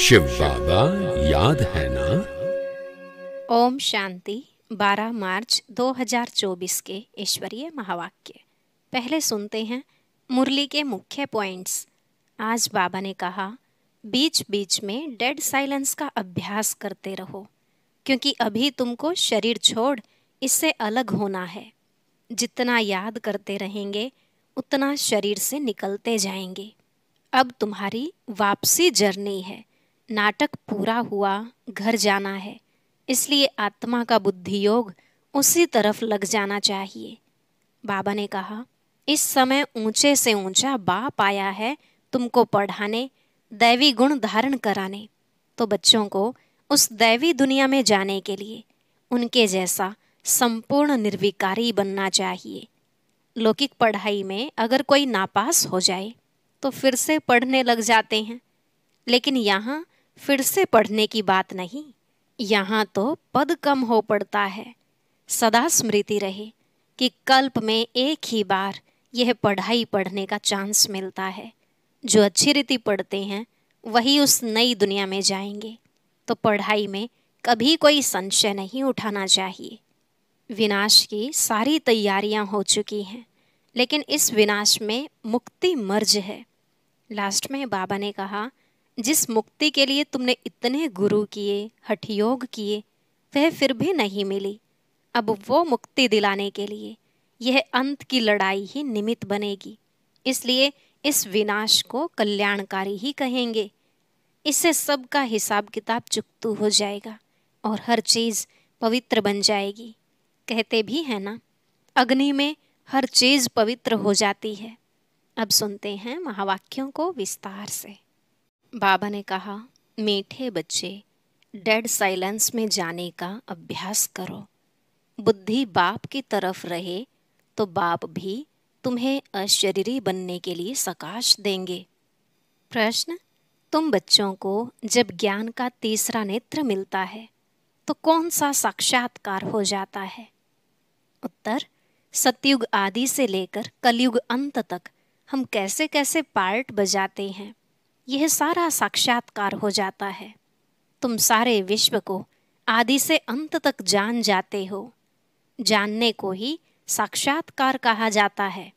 शिव बाबा याद है ना ओम शांति 12 मार्च 2024 के ईश्वरीय महावाक्य पहले सुनते हैं मुरली के मुख्य पॉइंट्स आज बाबा ने कहा बीच बीच में डेड साइलेंस का अभ्यास करते रहो क्योंकि अभी तुमको शरीर छोड़ इससे अलग होना है जितना याद करते रहेंगे उतना शरीर से निकलते जाएंगे अब तुम्हारी वापसी जर्नी है नाटक पूरा हुआ घर जाना है इसलिए आत्मा का बुद्धि योग उसी तरफ लग जाना चाहिए बाबा ने कहा इस समय ऊंचे से ऊंचा बाप आया है तुमको पढ़ाने दैवी गुण धारण कराने तो बच्चों को उस दैवी दुनिया में जाने के लिए उनके जैसा संपूर्ण निर्विकारी बनना चाहिए लौकिक पढ़ाई में अगर कोई नापास हो जाए तो फिर से पढ़ने लग जाते हैं लेकिन यहाँ फिर से पढ़ने की बात नहीं यहाँ तो पद कम हो पड़ता है सदा स्मृति रहे कि कल्प में एक ही बार यह पढ़ाई पढ़ने का चांस मिलता है जो अच्छी रीति पढ़ते हैं वही उस नई दुनिया में जाएंगे तो पढ़ाई में कभी कोई संशय नहीं उठाना चाहिए विनाश की सारी तैयारियां हो चुकी हैं लेकिन इस विनाश में मुक्ति मर्ज है लास्ट में बाबा ने कहा जिस मुक्ति के लिए तुमने इतने गुरु किए हठयोग किए वह फिर भी नहीं मिली अब वो मुक्ति दिलाने के लिए यह अंत की लड़ाई ही निमित्त बनेगी इसलिए इस विनाश को कल्याणकारी ही कहेंगे इससे सबका हिसाब किताब चुकतू हो जाएगा और हर चीज़ पवित्र बन जाएगी कहते भी हैं ना अग्नि में हर चीज़ पवित्र हो जाती है अब सुनते हैं महावाक्यों को विस्तार से बाबा ने कहा मीठे बच्चे डेड साइलेंस में जाने का अभ्यास करो बुद्धि बाप की तरफ रहे तो बाप भी तुम्हें अशरीरी बनने के लिए सकाश देंगे प्रश्न तुम बच्चों को जब ज्ञान का तीसरा नेत्र मिलता है तो कौन सा साक्षात्कार हो जाता है उत्तर सतयुग आदि से लेकर कलयुग अंत तक हम कैसे कैसे पार्ट बजाते हैं यह सारा साक्षात्कार हो जाता है तुम सारे विश्व को आदि से अंत तक जान जाते हो जानने को ही साक्षात्कार कहा जाता है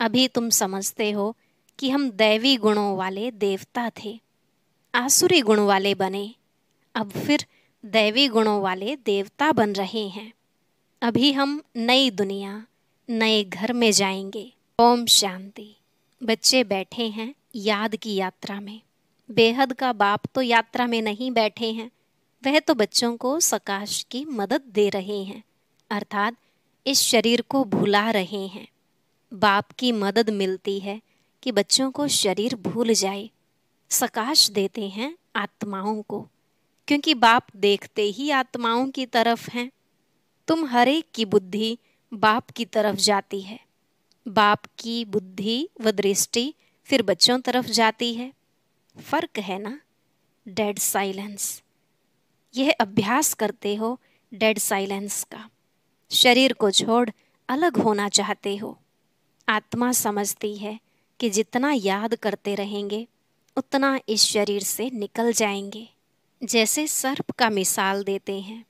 अभी तुम समझते हो कि हम दैवी गुणों वाले देवता थे आसुरी गुण वाले बने अब फिर दैवी गुणों वाले देवता बन रहे हैं अभी हम नई दुनिया नए घर में जाएंगे ओम शांति बच्चे बैठे हैं याद की यात्रा में बेहद का बाप तो यात्रा में नहीं बैठे हैं वह तो बच्चों को सकाश की मदद दे रहे हैं अर्थात इस शरीर को भुला रहे हैं बाप की मदद मिलती है कि बच्चों को शरीर भूल जाए सकाश देते हैं आत्माओं को क्योंकि बाप देखते ही आत्माओं की तरफ हैं तुम हर एक की बुद्धि बाप की तरफ जाती है बाप की बुद्धि व दृष्टि फिर बच्चों तरफ जाती है फ़र्क है ना डेड साइलेंस यह अभ्यास करते हो डेड साइलेंस का शरीर को छोड़ अलग होना चाहते हो आत्मा समझती है कि जितना याद करते रहेंगे उतना इस शरीर से निकल जाएंगे जैसे सर्प का मिसाल देते हैं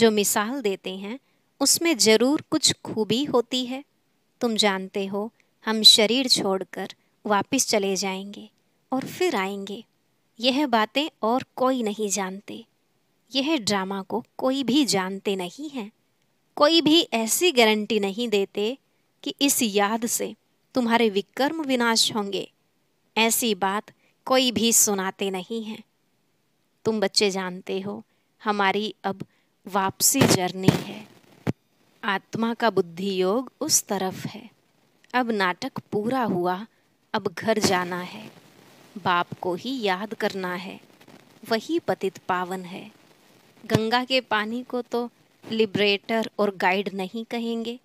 जो मिसाल देते हैं उसमें ज़रूर कुछ खूबी होती है तुम जानते हो हम शरीर छोड़कर वापस चले जाएंगे और फिर आएंगे यह बातें और कोई नहीं जानते यह ड्रामा को कोई भी जानते नहीं हैं कोई भी ऐसी गारंटी नहीं देते कि इस याद से तुम्हारे विकर्म विनाश होंगे ऐसी बात कोई भी सुनाते नहीं हैं तुम बच्चे जानते हो हमारी अब वापसी जर्नी है आत्मा का बुद्धि योग उस तरफ है अब नाटक पूरा हुआ अब घर जाना है बाप को ही याद करना है वही पतित पावन है गंगा के पानी को तो लिबरेटर और गाइड नहीं कहेंगे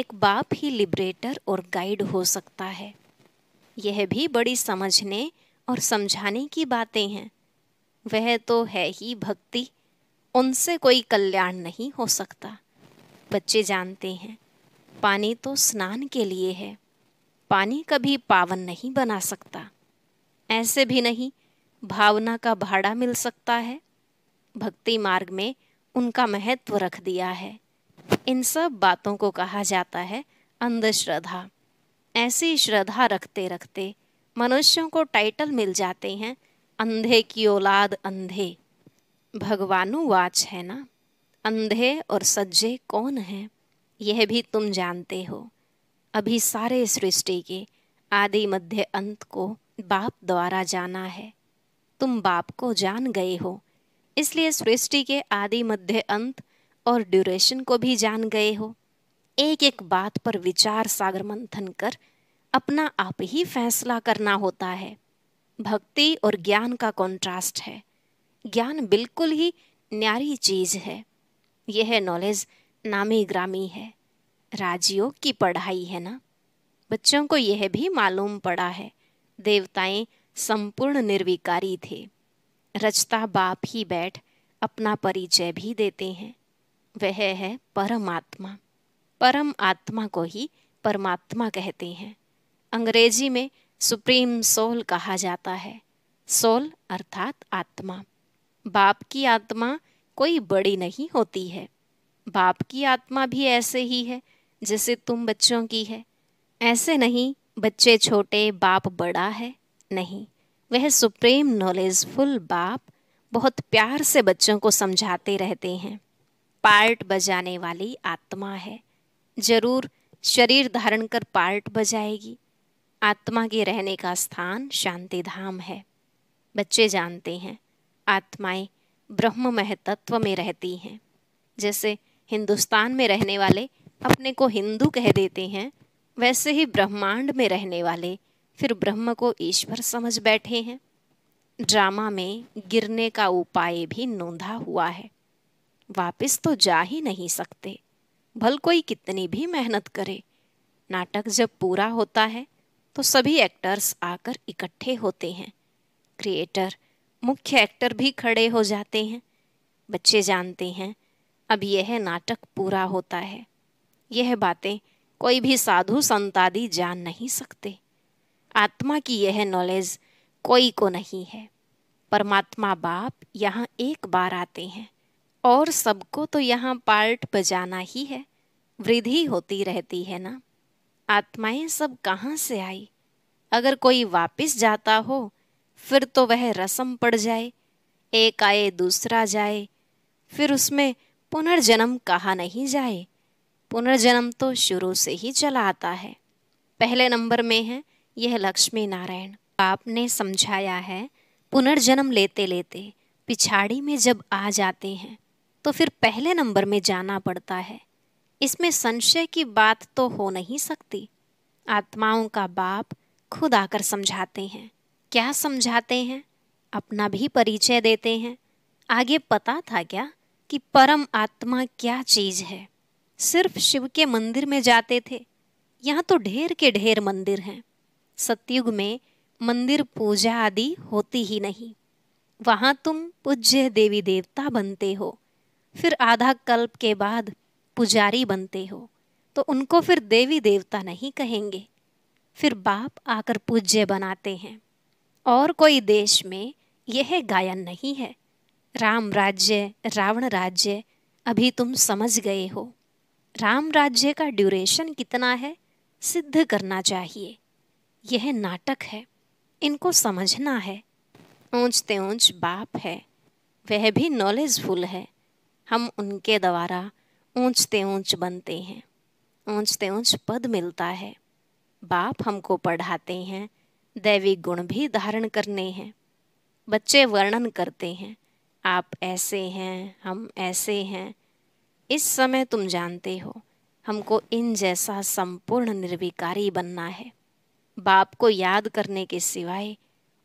एक बाप ही लिबरेटर और गाइड हो सकता है यह भी बड़ी समझने और समझाने की बातें हैं वह तो है ही भक्ति उनसे कोई कल्याण नहीं हो सकता बच्चे जानते हैं पानी तो स्नान के लिए है पानी कभी पावन नहीं बना सकता ऐसे भी नहीं भावना का भाड़ा मिल सकता है भक्ति मार्ग में उनका महत्व रख दिया है इन सब बातों को कहा जाता है अंधश्रद्धा ऐसी श्रद्धा रखते रखते मनुष्यों को टाइटल मिल जाते हैं अंधे की औलाद अंधे भगवानुवाच है ना अंधे और सज्जे कौन हैं यह भी तुम जानते हो अभी सारे सृष्टि के आदि मध्य अंत को बाप द्वारा जाना है तुम बाप को जान गए हो इसलिए सृष्टि के आदि मध्य अंत और ड्यूरेशन को भी जान गए हो एक एक बात पर विचार सागर मंथन कर अपना आप ही फैसला करना होता है भक्ति और ज्ञान का कॉन्ट्रास्ट है ज्ञान बिल्कुल ही न्यारी चीज है यह नॉलेज नामी ग्रामी है राजयोग की पढ़ाई है ना बच्चों को यह भी मालूम पड़ा है देवताएं संपूर्ण निर्विकारी थे रचता बाप ही बैठ अपना परिचय भी देते हैं वह है परमात्मा परम आत्मा को ही परमात्मा कहते हैं अंग्रेजी में सुप्रीम सोल कहा जाता है सोल अर्थात आत्मा बाप की आत्मा कोई बड़ी नहीं होती है बाप की आत्मा भी ऐसे ही है जैसे तुम बच्चों की है ऐसे नहीं बच्चे छोटे बाप बड़ा है नहीं वह सुप्रीम नॉलेजफुल बाप बहुत प्यार से बच्चों को समझाते रहते हैं पार्ट बजाने वाली आत्मा है जरूर शरीर धारण कर पार्ट बजाएगी आत्मा के रहने का स्थान शांति धाम है बच्चे जानते हैं आत्माएं ब्रह्म महतत्व में रहती हैं जैसे हिंदुस्तान में रहने वाले अपने को हिंदू कह देते हैं वैसे ही ब्रह्मांड में रहने वाले फिर ब्रह्म को ईश्वर समझ बैठे हैं ड्रामा में गिरने का उपाय भी नोंधा हुआ है वापस तो जा ही नहीं सकते भल कोई कितनी भी मेहनत करे नाटक जब पूरा होता है तो सभी एक्टर्स आकर इकट्ठे होते हैं क्रिएटर मुख्य एक्टर भी खड़े हो जाते हैं बच्चे जानते हैं अब यह नाटक पूरा होता है यह बातें कोई भी साधु संतादी जान नहीं सकते आत्मा की यह नॉलेज कोई को नहीं है परमात्मा बाप यहाँ एक बार आते हैं और सबको तो यहाँ पार्ट बजाना ही है वृद्धि होती रहती है ना आत्माएं सब कहाँ से आई अगर कोई वापस जाता हो फिर तो वह रसम पड़ जाए एक आए दूसरा जाए फिर उसमें पुनर्जन्म कहा नहीं जाए पुनर्जन्म तो शुरू से ही चला आता है पहले नंबर में है यह लक्ष्मी नारायण बाप ने समझाया है पुनर्जन्म लेते लेते पिछाड़ी में जब आ जाते हैं तो फिर पहले नंबर में जाना पड़ता है इसमें संशय की बात तो हो नहीं सकती आत्माओं का बाप खुद आकर समझाते हैं क्या समझाते हैं अपना भी परिचय देते हैं आगे पता था क्या कि परम आत्मा क्या चीज़ है सिर्फ शिव के मंदिर में जाते थे यहाँ तो ढेर के ढेर मंदिर हैं सतयुग में मंदिर पूजा आदि होती ही नहीं वहाँ तुम पूज्य देवी देवता बनते हो फिर आधा कल्प के बाद पुजारी बनते हो तो उनको फिर देवी देवता नहीं कहेंगे फिर बाप आकर पूज्य बनाते हैं और कोई देश में यह गायन नहीं है राम राज्य रावण राज्य अभी तुम समझ गए हो राम राज्य का ड्यूरेशन कितना है सिद्ध करना चाहिए यह नाटक है इनको समझना है ऊँचते ऊँच बाप है वह भी नॉलेजफुल है हम उनके द्वारा ऊँचते ऊँच बनते हैं ऊँचते ऊँच पद मिलता है बाप हमको पढ़ाते हैं दैवी गुण भी धारण करने हैं बच्चे वर्णन करते हैं आप ऐसे हैं हम ऐसे हैं इस समय तुम जानते हो हमको इन जैसा संपूर्ण निर्विकारी बनना है बाप को याद करने के सिवाय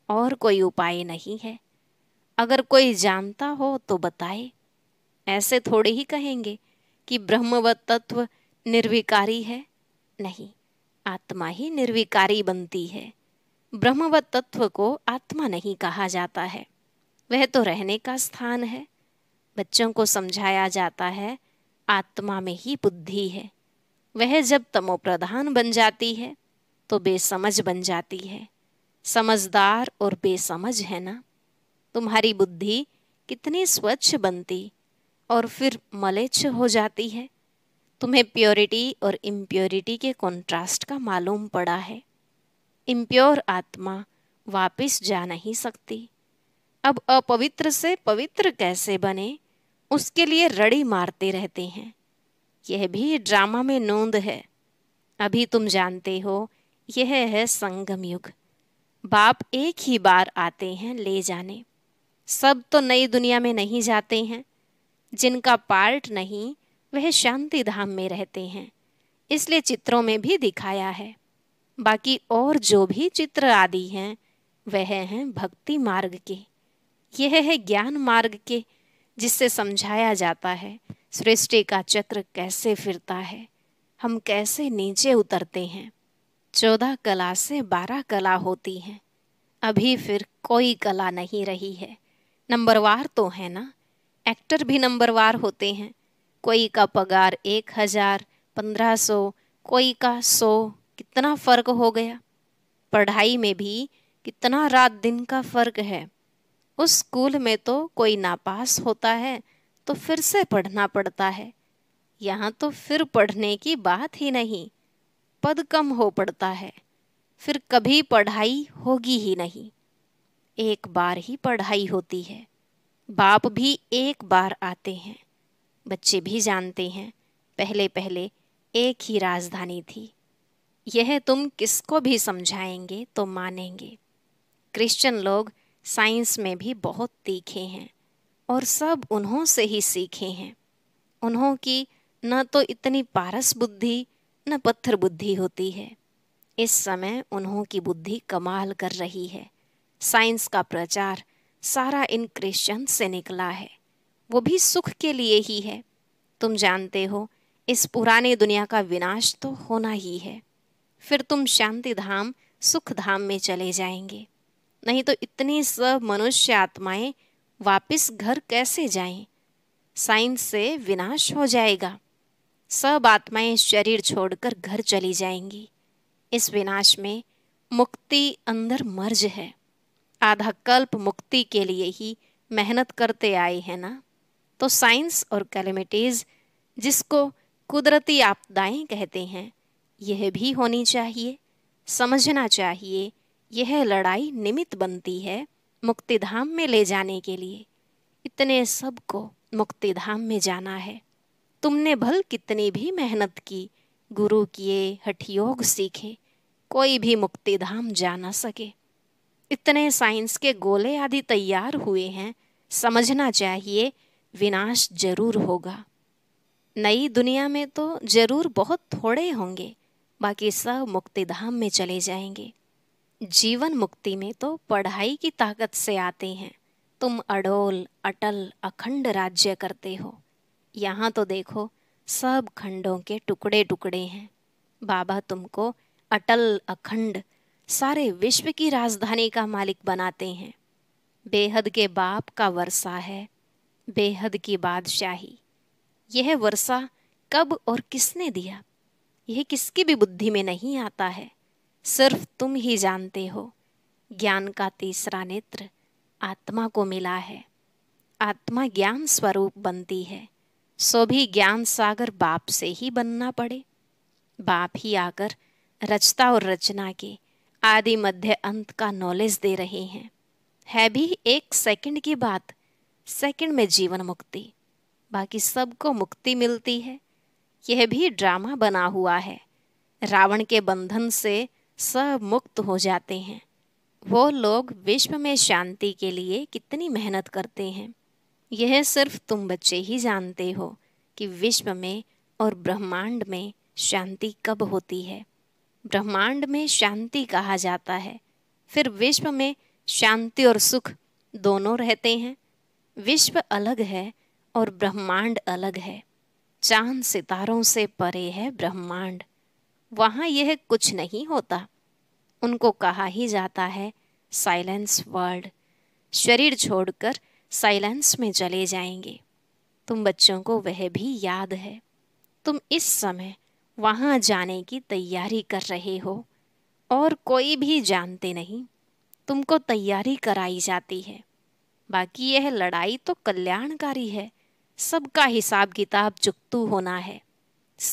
और कोई उपाय नहीं है अगर कोई जानता हो तो बताए ऐसे थोड़े ही कहेंगे कि ब्रह्म व तत्व निर्विकारी है नहीं आत्मा ही निर्विकारी बनती है ब्रह्म व तत्व को आत्मा नहीं कहा जाता है वह तो रहने का स्थान है बच्चों को समझाया जाता है आत्मा में ही बुद्धि है वह जब तमोप्रधान बन जाती है तो बेसमझ बन जाती है समझदार और बेसमझ है ना तुम्हारी बुद्धि कितनी स्वच्छ बनती और फिर मलेच्छ हो जाती है तुम्हें प्योरिटी और इम्प्योरिटी के कॉन्ट्रास्ट का मालूम पड़ा है इम्प्योर आत्मा वापिस जा नहीं सकती अब अपवित्र से पवित्र कैसे बने उसके लिए रड़ी मारते रहते हैं यह भी ड्रामा में नोंद है अभी तुम जानते हो यह है संगम युग बाप एक ही बार आते हैं ले जाने सब तो नई दुनिया में नहीं जाते हैं जिनका पार्ट नहीं वह शांति धाम में रहते हैं इसलिए चित्रों में भी दिखाया है बाकी और जो भी चित्र आदि हैं वह हैं भक्ति मार्ग के यह है ज्ञान मार्ग के जिससे समझाया जाता है सृष्टि का चक्र कैसे फिरता है हम कैसे नीचे उतरते हैं चौदह कला से बारह कला होती हैं अभी फिर कोई कला नहीं रही है नंबरवार तो है ना एक्टर भी नंबरवार होते हैं कोई का पगार एक हज़ार पंद्रह सौ कोई का सौ कितना फ़र्क हो गया पढ़ाई में भी कितना रात दिन का फ़र्क है उस स्कूल में तो कोई नापास होता है तो फिर से पढ़ना पड़ता है यहाँ तो फिर पढ़ने की बात ही नहीं पद कम हो पड़ता है फिर कभी पढ़ाई होगी ही नहीं एक बार ही पढ़ाई होती है बाप भी एक बार आते हैं बच्चे भी जानते हैं पहले पहले एक ही राजधानी थी यह तुम किसको भी समझाएंगे तो मानेंगे क्रिश्चियन लोग साइंस में भी बहुत तीखे हैं और सब उन्हों से ही सीखे हैं उन्हों की न तो इतनी पारस बुद्धि न पत्थर बुद्धि होती है इस समय उन्हों की बुद्धि कमाल कर रही है साइंस का प्रचार सारा इन क्रिश्चन से निकला है वो भी सुख के लिए ही है तुम जानते हो इस पुराने दुनिया का विनाश तो होना ही है फिर तुम शांति धाम सुख धाम में चले जाएंगे नहीं तो इतनी सब मनुष्य आत्माएं वापस घर कैसे जाएं? साइंस से विनाश हो जाएगा सब आत्माएं शरीर छोड़कर घर चली जाएंगी इस विनाश में मुक्ति अंदर मर्ज है आधा कल्प मुक्ति के लिए ही मेहनत करते आए हैं ना तो साइंस और कैलमिटीज़ जिसको कुदरती आपदाएं कहते हैं यह भी होनी चाहिए समझना चाहिए यह लड़ाई निमित्त बनती है मुक्तिधाम में ले जाने के लिए इतने सब को मुक्तिधाम में जाना है तुमने भल कितनी भी मेहनत की गुरु किए हठयोग सीखे कोई भी मुक्तिधाम जा ना सके इतने साइंस के गोले आदि तैयार हुए हैं समझना चाहिए विनाश जरूर होगा नई दुनिया में तो जरूर बहुत थोड़े होंगे बाकी सब मुक्तिधाम में चले जाएंगे जीवन मुक्ति में तो पढ़ाई की ताकत से आते हैं तुम अडोल अटल अखंड राज्य करते हो यहाँ तो देखो सब खंडों के टुकड़े टुकड़े हैं बाबा तुमको अटल अखंड सारे विश्व की राजधानी का मालिक बनाते हैं बेहद के बाप का वर्षा है बेहद की बादशाही यह वर्षा कब और किसने दिया यह किसकी भी बुद्धि में नहीं आता है सिर्फ तुम ही जानते हो ज्ञान का तीसरा नेत्र आत्मा को मिला है आत्मा ज्ञान स्वरूप बनती है सो भी ज्ञान सागर बाप से ही बनना पड़े बाप ही आकर रचता और रचना के आदि मध्य अंत का नॉलेज दे रहे हैं है भी एक सेकंड की बात सेकंड में जीवन मुक्ति बाकी सबको मुक्ति मिलती है यह भी ड्रामा बना हुआ है रावण के बंधन से सब मुक्त हो जाते हैं वो लोग विश्व में शांति के लिए कितनी मेहनत करते हैं यह सिर्फ तुम बच्चे ही जानते हो कि विश्व में और ब्रह्मांड में शांति कब होती है ब्रह्मांड में शांति कहा जाता है फिर विश्व में शांति और सुख दोनों रहते हैं विश्व अलग है और ब्रह्मांड अलग है चांद सितारों से परे है ब्रह्मांड वहाँ यह कुछ नहीं होता उनको कहा ही जाता है साइलेंस वर्ड शरीर छोड़कर साइलेंस में चले जाएंगे तुम बच्चों को वह भी याद है तुम इस समय वहाँ जाने की तैयारी कर रहे हो और कोई भी जानते नहीं तुमको तैयारी कराई जाती है बाकी यह लड़ाई तो कल्याणकारी है सबका हिसाब किताब चुकतू होना है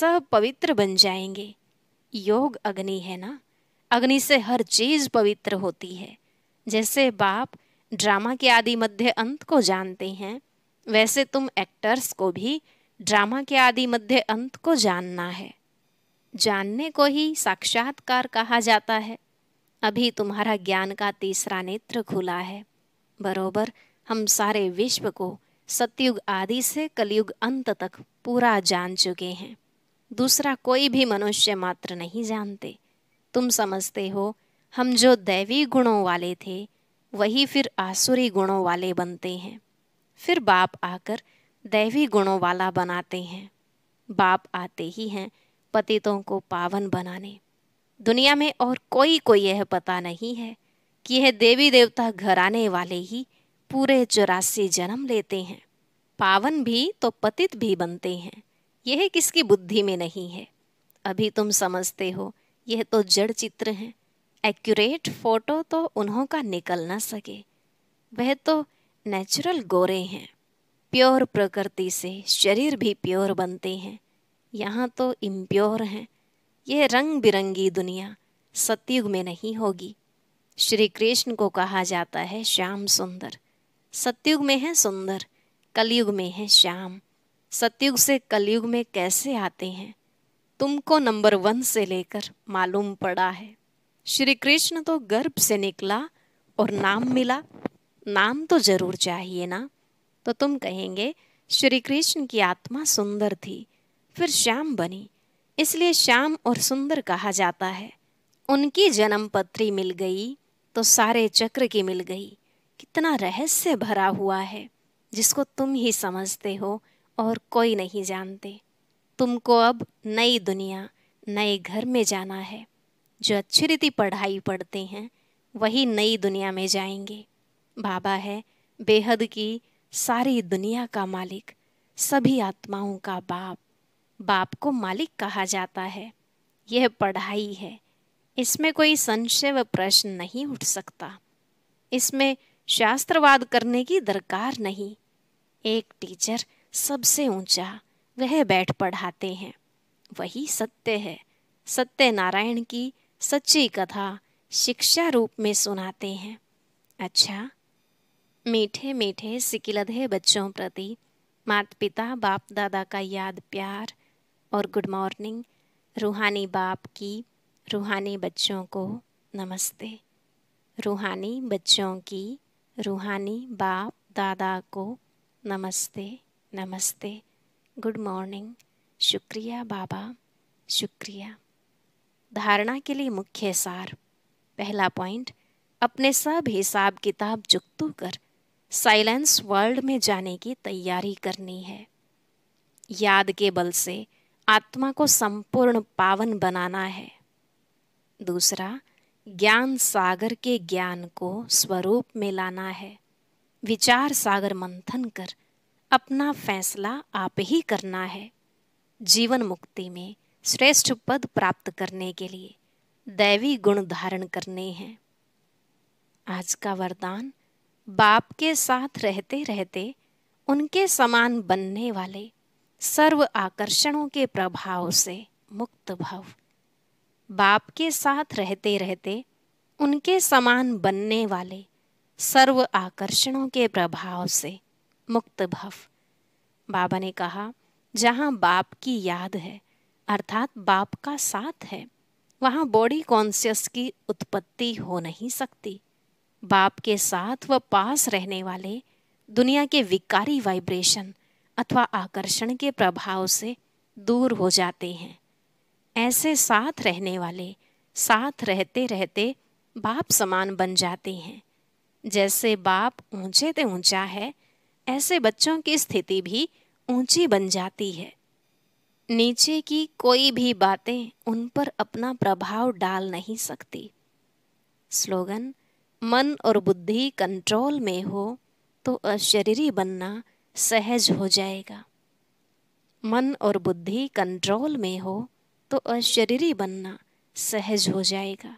सब पवित्र बन जाएंगे योग अग्नि है ना अग्नि से हर चीज पवित्र होती है जैसे बाप ड्रामा के आदि मध्य अंत को जानते हैं वैसे तुम एक्टर्स को भी ड्रामा के आदि मध्य अंत को जानना है जानने को ही साक्षात्कार कहा जाता है अभी तुम्हारा ज्ञान का तीसरा नेत्र खुला है बरोबर हम सारे विश्व को सतयुग आदि से कलयुग अंत तक पूरा जान चुके हैं दूसरा कोई भी मनुष्य मात्र नहीं जानते तुम समझते हो हम जो दैवी गुणों वाले थे वही फिर आसुरी गुणों वाले बनते हैं फिर बाप आकर दैवी गुणों वाला बनाते हैं बाप आते ही हैं पतितों को पावन बनाने दुनिया में और कोई को यह पता नहीं है कि यह देवी देवता घराने वाले ही पूरे चौरासी जन्म लेते हैं पावन भी तो पतित भी बनते हैं यह किसकी बुद्धि में नहीं है अभी तुम समझते हो यह तो जड़ चित्र हैं एक्यूरेट फोटो तो उन्हों का निकल ना सके वह तो नेचुरल गोरे हैं प्योर प्रकृति से शरीर भी प्योर बनते हैं यहाँ तो इम्प्योर हैं यह रंग बिरंगी दुनिया सतयुग में नहीं होगी श्री कृष्ण को कहा जाता है श्याम सुंदर सतयुग में है सुंदर कलयुग में है श्याम सतयुग से कलयुग में कैसे आते हैं तुमको नंबर वन से लेकर मालूम पड़ा है श्री कृष्ण तो गर्भ से निकला और नाम मिला नाम तो जरूर चाहिए ना तो तुम कहेंगे श्री कृष्ण की आत्मा सुंदर थी फिर श्याम बनी इसलिए श्याम और सुंदर कहा जाता है उनकी जन्म पत्री मिल गई तो सारे चक्र की मिल गई कितना रहस्य भरा हुआ है जिसको तुम ही समझते हो और कोई नहीं जानते तुमको अब नई दुनिया नए घर में जाना है जो अच्छी रीति पढ़ाई पढ़ते हैं वही नई दुनिया में जाएंगे बाबा है बेहद की सारी दुनिया का मालिक सभी आत्माओं का बाप बाप को मालिक कहा जाता है यह पढ़ाई है इसमें कोई संशय व प्रश्न नहीं उठ सकता इसमें शास्त्रवाद करने की दरकार नहीं एक टीचर सबसे ऊंचा वह बैठ पढ़ाते हैं वही सत्य है सत्यनारायण की सच्ची कथा शिक्षा रूप में सुनाते हैं अच्छा मीठे मीठे सिकिलधे बच्चों प्रति माता पिता बाप दादा का याद प्यार और गुड मॉर्निंग रूहानी बाप की रूहानी बच्चों को नमस्ते रूहानी बच्चों की रूहानी बाप दादा को नमस्ते नमस्ते गुड मॉर्निंग शुक्रिया बाबा शुक्रिया धारणा के लिए मुख्य सार पहला पॉइंट अपने सब हिसाब किताब जुगतू कर साइलेंस वर्ल्ड में जाने की तैयारी करनी है याद के बल से आत्मा को संपूर्ण पावन बनाना है दूसरा ज्ञान सागर के ज्ञान को स्वरूप में लाना है विचार सागर मंथन कर अपना फैसला आप ही करना है जीवन मुक्ति में श्रेष्ठ पद प्राप्त करने के लिए दैवी गुण धारण करने हैं आज का वरदान बाप के साथ रहते रहते उनके समान बनने वाले सर्व आकर्षणों के प्रभाव से मुक्त भव बाप के साथ रहते रहते उनके समान बनने वाले सर्व आकर्षणों के प्रभाव से मुक्त भव बाबा ने कहा जहाँ बाप की याद है अर्थात बाप का साथ है वहाँ बॉडी कॉन्सियस की उत्पत्ति हो नहीं सकती बाप के साथ व पास रहने वाले दुनिया के विकारी वाइब्रेशन अथवा आकर्षण के प्रभाव से दूर हो जाते हैं ऐसे साथ रहने वाले साथ रहते रहते बाप समान बन जाते हैं जैसे बाप ऊंचे से ऊंचा है ऐसे बच्चों की स्थिति भी ऊंची बन जाती है नीचे की कोई भी बातें उन पर अपना प्रभाव डाल नहीं सकती स्लोगन मन और बुद्धि कंट्रोल में हो तो अशरीरी बनना सहज हो जाएगा मन और बुद्धि कंट्रोल में हो तो अशरीरी बनना सहज हो जाएगा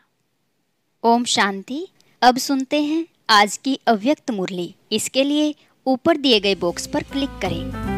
ओम शांति अब सुनते हैं आज की अव्यक्त मुरली इसके लिए ऊपर दिए गए बॉक्स पर क्लिक करें